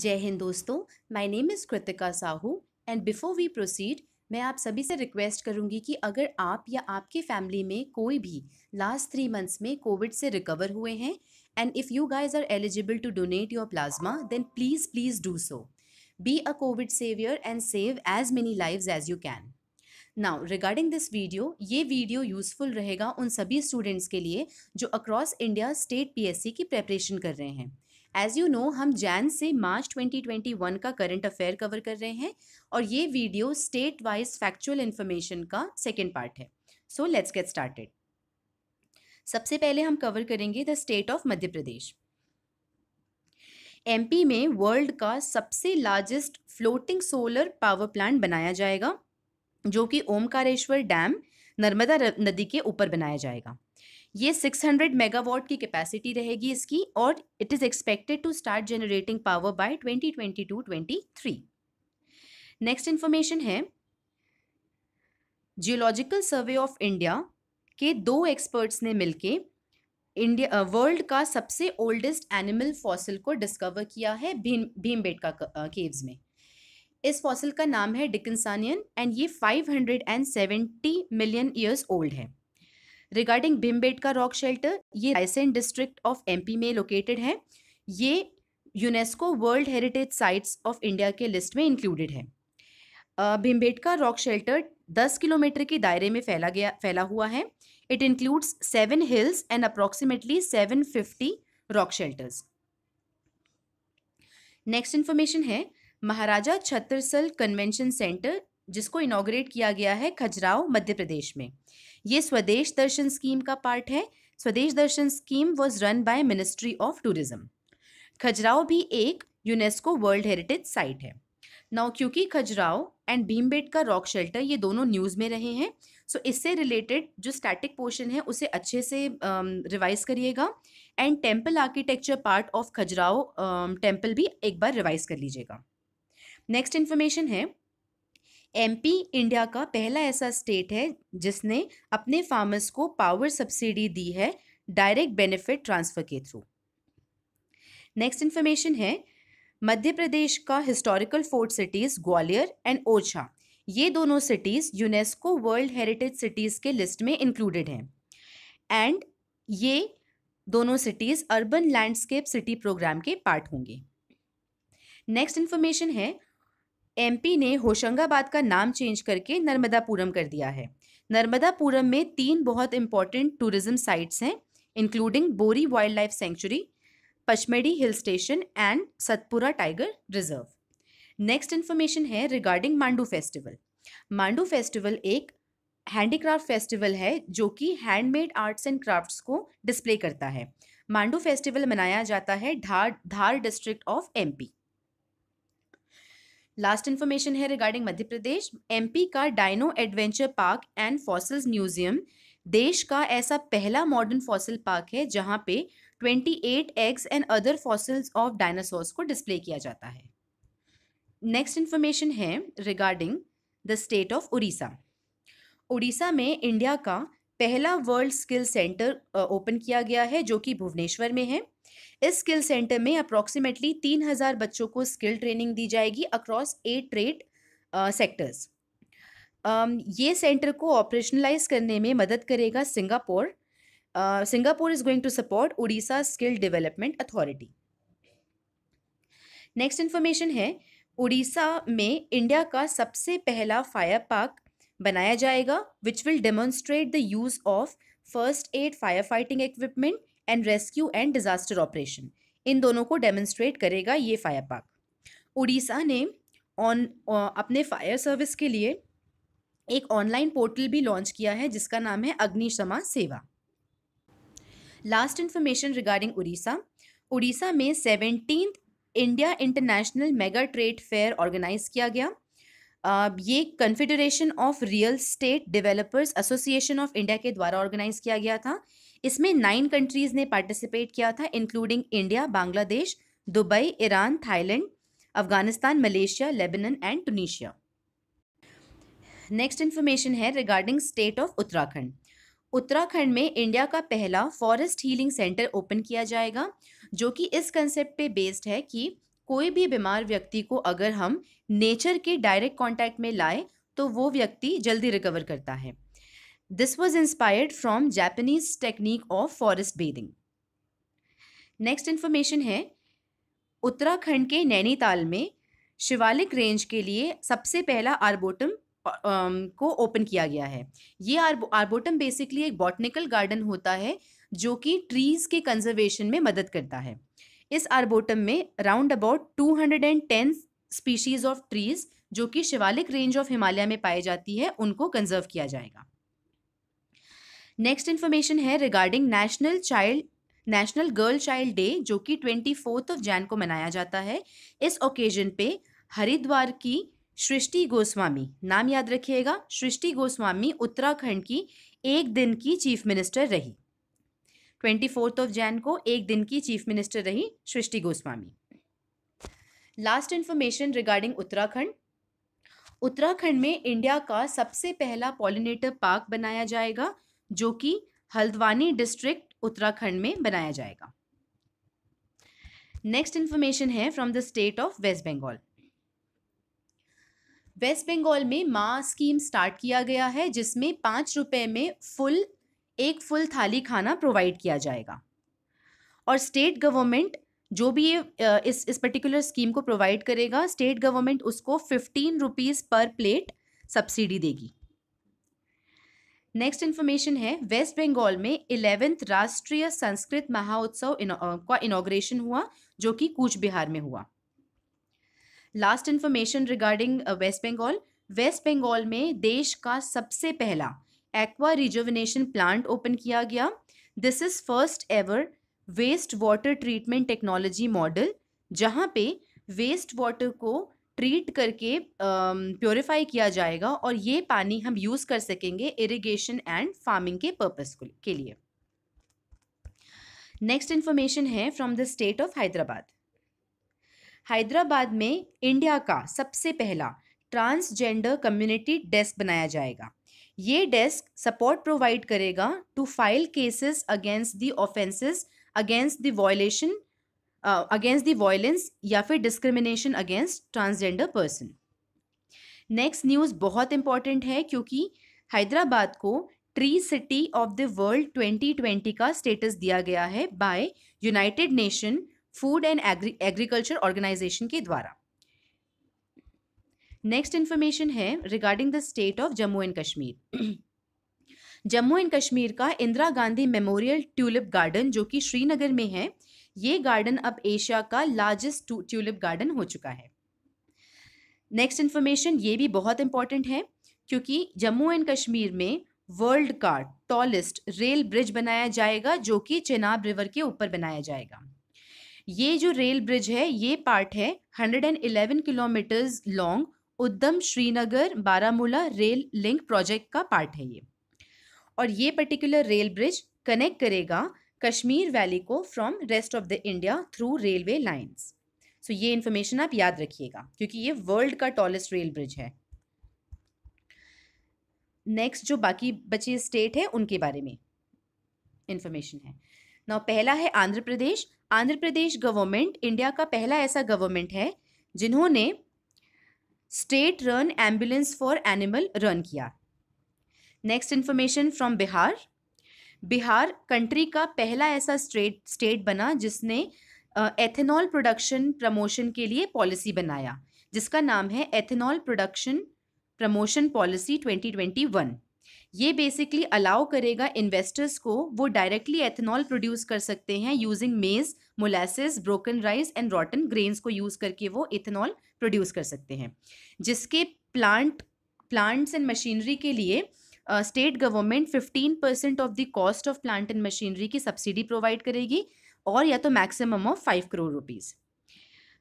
जय हिंद दोस्तों my name is Kritika Sahu and before we proceed मैं आप सभी से रिक्वेस्ट करूंगी कि अगर आप या आपके फैमिली में कोई भी लास्ट थ्री मंथ्स में कोविड से रिकवर हुए हैं and if you guys are eligible to donate your plasma then please please do so be a covid saviour and save as many live as you can now regarding this video ये video useful रहेगा उन सभी students के लिए जो across India state PSC की preparation कर रहे हैं एज़ यू नो हम जैन से मार्च 2021 का करंट अफेयर कवर कर रहे हैं और ये video state wise factual information का सेकेंड पार्ट है सो लेट्स गेट स्टार्टेड सबसे पहले हम कवर करेंगे the state of Madhya Pradesh MP में वर्ल्ड का सबसे largest floating solar power plant बनाया जाएगा जो कि ओमकारेश्वर डैम नर्मदा नदी के ऊपर बनाया जाएगा ये 600 मेगावाट की कैपेसिटी रहेगी इसकी और it is expected to start generating power by 2022-23 next information है जियोलॉजिकल सर्वे ऑफ इंडिया के दो एक्सपर्ट्स ने मिलके इंडिया वर्ल्ड uh, का सबसे ओल्डेस्ट एनिमल फॉसिल को डिस्कवर किया है भीम भीमबेटका केव्स uh, में इस फॉसिल का नाम है डिकनसानियन एंड ये 570 मिलियन ईयर्स ओल्ड है रिगार्डिंग भीमबेटका रॉक शेल्टर ये रायसेन डिस्ट्रिक्ट ऑफ एमपी में लोकेटेड है ये UNESCO world heritage sites of India के लिस्ट में इंक्लूडेड है भीमबेटका रॉक शेल्टर दस किलोमीटर के दायरे में फैला गया फैला हुआ है it includes seven hills and approximately seven fifty rock shelters next information है महाराजा छत्रसल कन्वेंशन सेंटर जिसको इनाग्रेट किया गया है खजुराहो मध्य प्रदेश में ये स्वदेश दर्शन स्कीम का पार्ट है Swadesh Darshan scheme was run by ministry of tourism Khajuraho भी एक यूनेस्को वर्ल्ड हेरिटेज साइट है नाउ क्योंकि खजुराहो एंड भीमबेट का रॉक शेल्टर ये दोनों न्यूज़ में रहे हैं सो so इससे रिलेटेड जो स्टैटिक पोर्शन है उसे अच्छे से रिवाइज um, करिएगा and temple architecture part of Khajuraho temple भी एक बार रिवाइज कर लीजिएगा नेक्स्ट इन्फॉर्मेशन है एमपी इंडिया का पहला ऐसा स्टेट है जिसने अपने फार्मर्स को पावर सब्सिडी दी है डायरेक्ट बेनिफिट ट्रांसफ़र के थ्रू नेक्स्ट इन्फॉर्मेशन है मध्य प्रदेश का historical fort cities Gwalior and Orchha ये दोनों cities UNESCO world heritage cities के लिस्ट में इंक्लूडेड हैं एंड ये दोनों cities urban landscape city programme के पार्ट होंगे नेक्स्ट इन्फॉर्मेशन है एमपी ने होशंगाबाद का नाम चेंज करके नर्मदापुरम कर दिया है नर्मदापुरम में तीन बहुत इंपॉर्टेंट टूरिज्म साइट्स हैं including Bori wildlife sanctuary Pachmarhi hill station and Satpura tiger reserve next information है regarding Mandu festival Mandu festival एक हैंडीक्राफ्ट फेस्टिवल है जो कि हैंडमेड आर्ट्स एंड क्राफ्ट्स को डिस्प्ले करता है मांडू फेस्टिवल मनाया जाता है Dhar Dhar district of MP last information है रिगार्डिंग मध्य प्रदेश एमपी का dino adventure park and fossils museum देश का ऐसा पहला मॉडर्न फॉसिल पार्क है जहां पे 28 eggs and other fossils of dinosaurs को डिस्प्ले किया जाता है नेक्स्ट इन्फॉर्मेशन है regarding the state of Orissa Orissa में इंडिया का पहला वर्ल्ड स्किल सेंटर ओपन किया गया है जो कि भुवनेश्वर में है इस स्किल सेंटर में अप्रॉक्सीमेटली तीन हज़ार बच्चों को स्किल ट्रेनिंग दी जाएगी अक्रॉस एट ट्रेड सेक्टर्स ये सेंटर को ऑपरेशनलाइज करने में मदद करेगा Singapore Singapore is going to support Orissa skill development authority next information है उड़ीसा में इंडिया का सबसे पहला फायर पार्क बनाया जाएगा which will demonstrate the use of first aid fire fighting equipment and rescue and disaster operation इन दोनों को डेमोन्स्ट्रेट करेगा ये फायर पार्क उड़ीसा ने ऑन अपने फायर सर्विस के लिए एक ऑनलाइन पोर्टल भी लॉन्च किया है जिसका नाम है Agnishama Seva last information regarding Orissa Orissa में seventeen India international mega trade fair organise किया गया uh, ये confederation of real estate developers association of India के द्वारा ऑर्गेनाइज किया गया था इसमें नाइन कंट्रीज़ ने पार्टिसिपेट किया था including India Bangladesh Dubai Iran Thailand Afghanistan Malaysia Lebanon and Tunisia next information है regarding state of Uttarakhand Uttarakhand में इंडिया का पहला फॉरेस्ट हीलिंग सेंटर ओपन किया जाएगा जो कि इस कंसेप्ट पे बेस्ड है कि कोई भी बीमार व्यक्ति को अगर हम नेचर के डायरेक्ट कांटेक्ट में लाए तो वो व्यक्ति जल्दी रिकवर करता है This was inspired from Japanese technique of forest bathing. Next information है उत्तराखंड के नैनीताल में शिवालिक रेंज के लिए सबसे पहला आर्बोटम को ओपन किया गया है ये आर्बोटम बेसिकली एक बॉटनिकल गार्डन होता है जो कि ट्रीज़ के कंजर्वेशन में मदद करता है इस आर्बोटम में round about two hundred and ten species of trees जो कि शिवालिक रेंज ऑफ हिमालय में पाई जाती है उनको कंजर्व किया जाएगा नेक्स्ट इन्फॉर्मेशन है regarding national child national girl child day जो कि ट्वेंटी फोर्थ ऑफ जैन को मनाया जाता है इस ओकेजन पे हरिद्वार की सृष्टि गोस्वामी नाम याद रखिएगा सृष्टि गोस्वामी उत्तराखंड की एक दिन की चीफ मिनिस्टर रही ट्वेंटी फोर्थ ऑफ जैन को एक दिन की चीफ मिनिस्टर रही Srishti Goswami last information regarding Uttarakhand Uttarakhand में इंडिया का सबसे पहला पॉलिनेटर पार्क बनाया जाएगा जो कि हल्द्वानी डिस्ट्रिक्ट उत्तराखंड में बनाया जाएगा नेक्स्ट इन्फॉर्मेशन है from the state of West Bengal waste Bengal में माँ स्कीम स्टार्ट किया गया है जिसमें पाँच रुपये में फुल एक फुल थाली खाना प्रोवाइड किया जाएगा और स्टेट गवर्नमेंट जो भी ये इस इस पर्टिकुलर स्कीम को प्रोवाइड करेगा स्टेट गवर्नमेंट उसको fifteen rupees per plate subsidy देगी नेक्स्ट इन्फॉर्मेशन है वेस्ट बंगाल में इलेवेंथ राष्ट्रीय संस्कृत महाउत्सव का इनोग्रेशन हुआ जो कि कूच बिहार में हुआ last information regarding West Bengal waste Bengal में देश का सबसे पहला एक्वा रिजोविनेशन प्लांट ओपन किया गया this is first ever waste water treatment technology model जहाँ पे वेस्ट वाटर को ट्रीट करके प्योरीफाई किया जाएगा और ये पानी हम यूज़ कर सकेंगे इरिगेशन एंड फार्मिंग के पर्पस के लिए नेक्स्ट इन्फॉर्मेशन है from the state of Hyderabad Hyderabad में इंडिया का सबसे पहला ट्रांसजेंडर कम्युनिटी डेस्क बनाया जाएगा ये डेस्क सपोर्ट प्रोवाइड करेगा to file cases against the offences against the violation against the violence या फिर discrimination against transgender person next news बहुत इंपॉर्टेंट है क्योंकि हैदराबाद को tree city of the world 2020 का स्टेटस दिया गया है by United Nation Food and Agriculture Organization के द्वारा नेक्स्ट इन्फॉर्मेशन है regarding the state of Jammu and Kashmir Jammu and Kashmir का Indira Gandhi memorial tulip garden जो कि श्रीनगर में है ये गार्डन अब एशिया का लार्जेस्ट ट्यूलिप गार्डन हो चुका है नेक्स्ट इन्फॉर्मेशन ये भी बहुत इंपॉर्टेंट है क्योंकि जम्मू एंड कश्मीर में वर्ल्ड का टॉलेस्ट रेल ब्रिज बनाया जाएगा जो कि चेनाब रिवर के ऊपर बनाया जाएगा ये जो रेल ब्रिज है ये पार्ट है 111 kilometres long Udhampur Srinagar Baramulla rail link project का पार्ट है ये और ये पर्टिकुलर रेल ब्रिज कनेक्ट करेगा कश्मीर वैली को from rest of the India through railway lines so ये इन्फॉर्मेशन आप याद रखिएगा क्योंकि ये वर्ल्ड का टॉलेस्ट रेल ब्रिज है नेक्स्ट जो बाकी बचे स्टेट है उनके बारे में इन्फॉर्मेशन है ना पहला है आंध्र प्रदेश आंध्र प्रदेश गवर्नमेंट इंडिया का पहला ऐसा गवर्नमेंट है जिन्होंने state run ambulance for animal run किया next information from Bihar Bihar country का पहला ऐसा स्टेट स्टेट बना जिसने एथेनॉल प्रोडक्शन प्रमोशन के लिए पॉलिसी बनाया जिसका नाम है एथेनॉल प्रोडक्शन प्रमोशन पॉलिसी 2021 ये बेसिकली अलाउ करेगा इन्वेस्टर्स को वो डायरेक्टली एथेनॉल प्रोड्यूस कर सकते हैं using maize molasses broken rice and rotten grains को यूज़ करके वो इथेनॉल प्रोड्यूस कर सकते हैं जिसके प्लांट प्लांट्स एंड मशीनरी के लिए state government fifteen percent of the cost of plant and machinery की सब्सिडी प्रोवाइड करेगी और या तो maximum of five crore rupees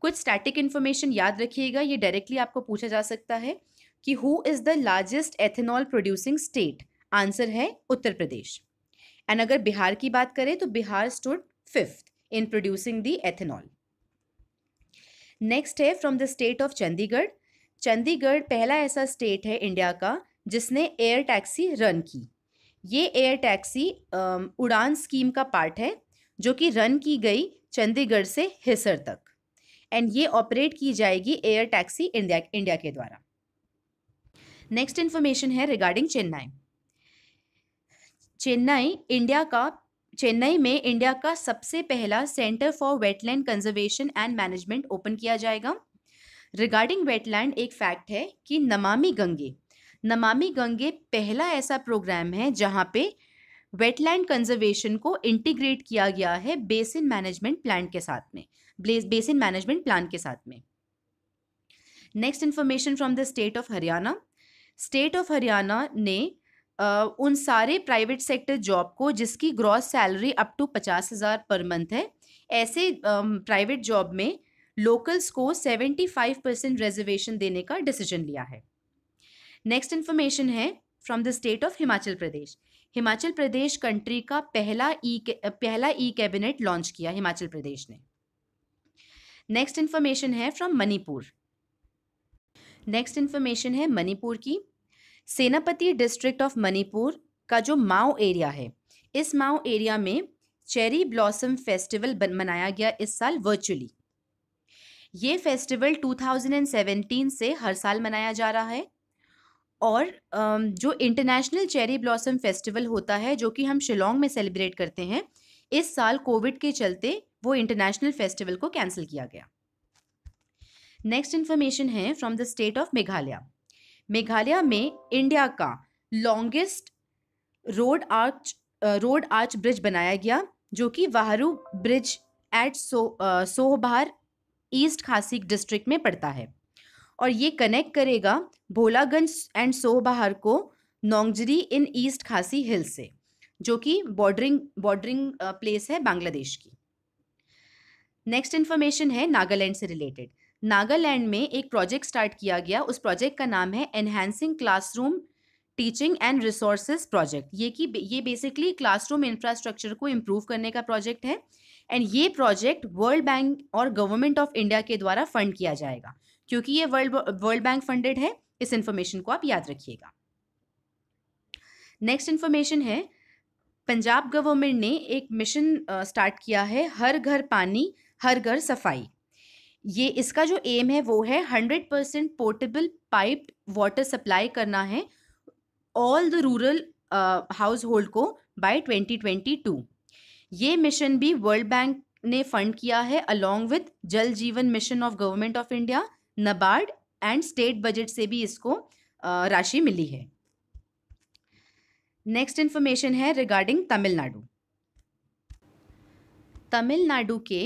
कुछ स्टैटिक इन्फॉर्मेशन याद रखिएगा ये डायरेक्टली आपको पूछा जा सकता है कि who is the largest ethanol producing state answer है उत्तर प्रदेश एंड अगर बिहार की बात करें तो Bihar stood fifth in producing the ethanol next है from the state of Chandigarh Chandigarh पहला ऐसा स्टेट है इंडिया का जिसने एयर टैक्सी रन की ये एयर टैक्सी उड़ान स्कीम का पार्ट है जो कि रन की गई चंडीगढ़ से हिसर तक एंड ये ऑपरेट की जाएगी एयर टैक्सी इंडिया इंडिया के द्वारा नेक्स्ट इन्फॉर्मेशन है रिगार्डिंग चेन्नई चेन्नई इंडिया का चेन्नई में इंडिया का सबसे पहला centre for wetland conservation and management open किया जाएगा रिगार्डिंग वेटलैंड एक फैक्ट है कि नमामि गंगे नमामि गंगे पहला ऐसा प्रोग्राम है जहाँ पे वेटलैंड कंजर्वेशन को इंटीग्रेट किया गया है बेसिन मैनेजमेंट प्लान के साथ में बेसिन मैनेजमेंट प्लान के साथ में next information from the state of Haryana state of Haryana ने Uh, उन सारे प्राइवेट सेक्टर जॉब को जिसकी ग्रॉस सैलरी अप टू पचास हज़ार पर मंथ है ऐसे प्राइवेट uh, जॉब में लोकल्स को सेवेंटी फाइव परसेंट रिजर्वेशन देने का डिसीजन लिया है नेक्स्ट इन्फॉर्मेशन है from the state of Himachal Pradesh Himachal Pradesh country का पहला ई e पहला ई कैबिनेट लॉन्च किया हिमाचल प्रदेश ने नेक्स्ट इन्फॉर्मेशन है फ्रॉम मणिपुर नेक्स्ट इन्फॉर्मेशन है मणिपुर की सेनापति डिस्ट्रिक्ट ऑफ मणिपुर का जो माओ एरिया है इस माओ एरिया में चेरी ब्लॉसम फेस्टिवल मनाया गया इस साल वर्चुअली ये फेस्टिवल 2017 से हर साल मनाया जा रहा है और जो इंटरनेशनल चेरी ब्लॉसम फेस्टिवल होता है जो कि हम शिलोंग में सेलिब्रेट करते हैं इस साल कोविड के चलते वो इंटरनेशनल फेस्टिवल को कैंसिल किया गया नेक्स्ट इन्फॉर्मेशन है from the state of Meghalaya Meghalaya में इंडिया का longest road arch road arch bridge बनाया गया जो कि वाहरू ब्रिज एट सो सोहबार ईस्ट खासी डिस्ट्रिक्ट में पड़ता है और ये कनेक्ट करेगा भोलागंज एंड सोहबहार को नोंगजरी इन ईस्ट खासी हिल से जो कि बॉर्डरिंग बॉर्डरिंग प्लेस है बांग्लादेश की नेक्स्ट इन्फॉर्मेशन है नागालैंड से रिलेटेड नागालैंड में एक प्रोजेक्ट स्टार्ट किया गया उस प्रोजेक्ट का नाम है enhancing classroom teaching and resources project ये कि ये बेसिकली क्लासरूम इंफ्रास्ट्रक्चर को इम्प्रूव करने का प्रोजेक्ट है एंड ये प्रोजेक्ट वर्ल्ड बैंक और गवर्नमेंट ऑफ इंडिया के द्वारा फंड किया जाएगा क्योंकि ये वर्ल्ड वर्ल्ड बैंक फंडेड है इस इंफॉर्मेशन को आप याद रखिएगा नेक्स्ट इन्फॉर्मेशन है पंजाब गवर्नमेंट ने एक मिशन स्टार्ट किया है हर घर पानी हर घर सफाई ये इसका जो एम है वो है hundred percent portable pipe water supply करना है ऑल द रूरल हाउस होल्ड को बाय 2022 ये मिशन भी वर्ल्ड बैंक ने फंड किया है along with Jal Jeevan mission of government of India NABARD and state budget से भी इसको राशि मिली है नेक्स्ट इन्फॉर्मेशन है रिगार्डिंग तमिलनाडु तमिलनाडु के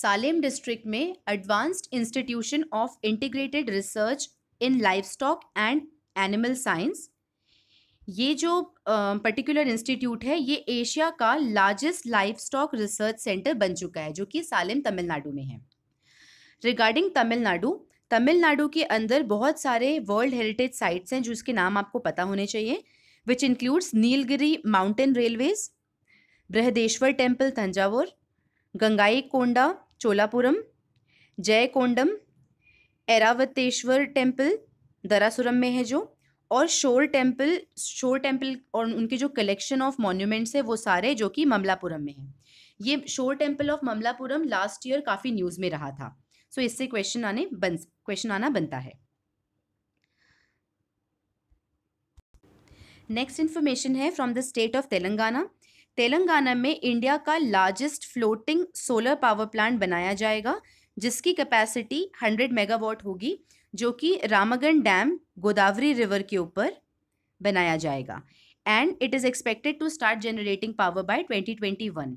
सालेम डिस्ट्रिक्ट में advanced institution of integrated research in life stock and animal science ये जो पर्टिकुलर uh, इंस्टीट्यूट है ये एशिया का largest life stock research centre बन चुका है जो कि सालेम तमिलनाडु में है रिगार्डिंग तमिलनाडु तमिलनाडु के अंदर बहुत सारे वर्ल्ड हेरिटेज साइट्स हैं जिसके नाम आपको पता होने चाहिए which includes Nilgiri mountain railways Brihadeeswarar temple Thanjavur Gangaikonda Cholapuram Jayankondam Airavatesvara temple Darasuram में है जो और शोर टेम्पल शोर टेम्पल और उनके जो कलेक्शन ऑफ मॉन्यूमेंट्स है वो सारे जो कि ममलापुरम में है ये shore temple of Mamallapuram last year काफ़ी न्यूज़ में रहा था सो इससे क्वेश्चन आने बन क्वेश्चन आना बनता है नेक्स्ट इन्फॉर्मेशन है from the state of Telangana Telangana में इंडिया का largest floating solar power plant बनाया जाएगा जिसकी कैपेसिटी 100 मेगावाट होगी जो कि रामगन डैम गोदावरी रिवर के ऊपर बनाया जाएगा and it is expected to start generating power by 2021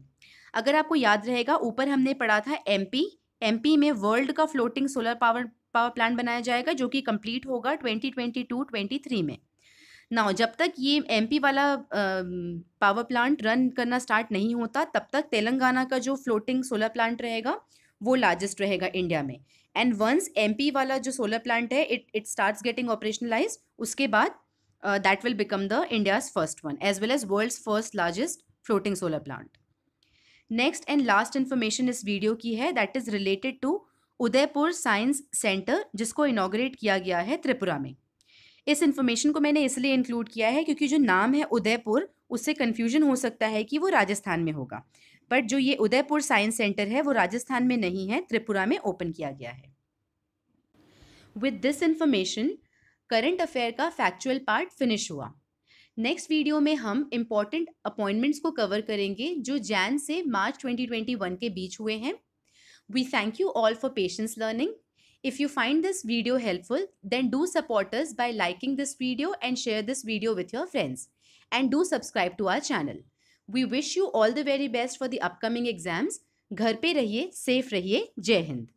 अगर आपको याद रहेगा ऊपर हमने पढ़ा था एमपी एमपी में वर्ल्ड का floating solar power power plant बनाया जाएगा जो कि कंप्लीट होगा 2022-23 में ना जब तक ये एमपी वाला आ, पावर प्लांट रन करना स्टार्ट नहीं होता तब तक तेलंगाना का जो फ्लोटिंग सोलर प्लांट रहेगा वो लार्जेस्ट रहेगा इंडिया में एंड वंस एमपी वाला जो सोलर प्लांट है it it starts getting operationalize उसके बाद that will become the India's first one as well as world's first largest floating solar plant next and last information इस video की है that is related to Udaipur science centre जिसको inaugurate किया गया है त्रिपुरा में इस इन्फॉर्मेशन को मैंने इसलिए इंक्लूड किया है क्योंकि जो नाम है उदयपुर उससे कन्फ्यूजन हो सकता है कि वो राजस्थान में होगा बट जो ये उदयपुर साइंस सेंटर है वो राजस्थान में नहीं है त्रिपुरा में ओपन किया गया है with this information current affair का फैक्चुअल पार्ट फिनिश हुआ नेक्स्ट वीडियो में हम इम्पॉर्टेंट अपॉइंटमेंट्स को कवर करेंगे जो जैन से मार्च 2021 के बीच हुए हैं we thank you all for patience learning if you find this video helpful then do supporters by liking this video and share this video with your friends and do subscribe to our channel we wish you all the very best for the upcoming exams घर पर रहिए safe रहिए जय हिंद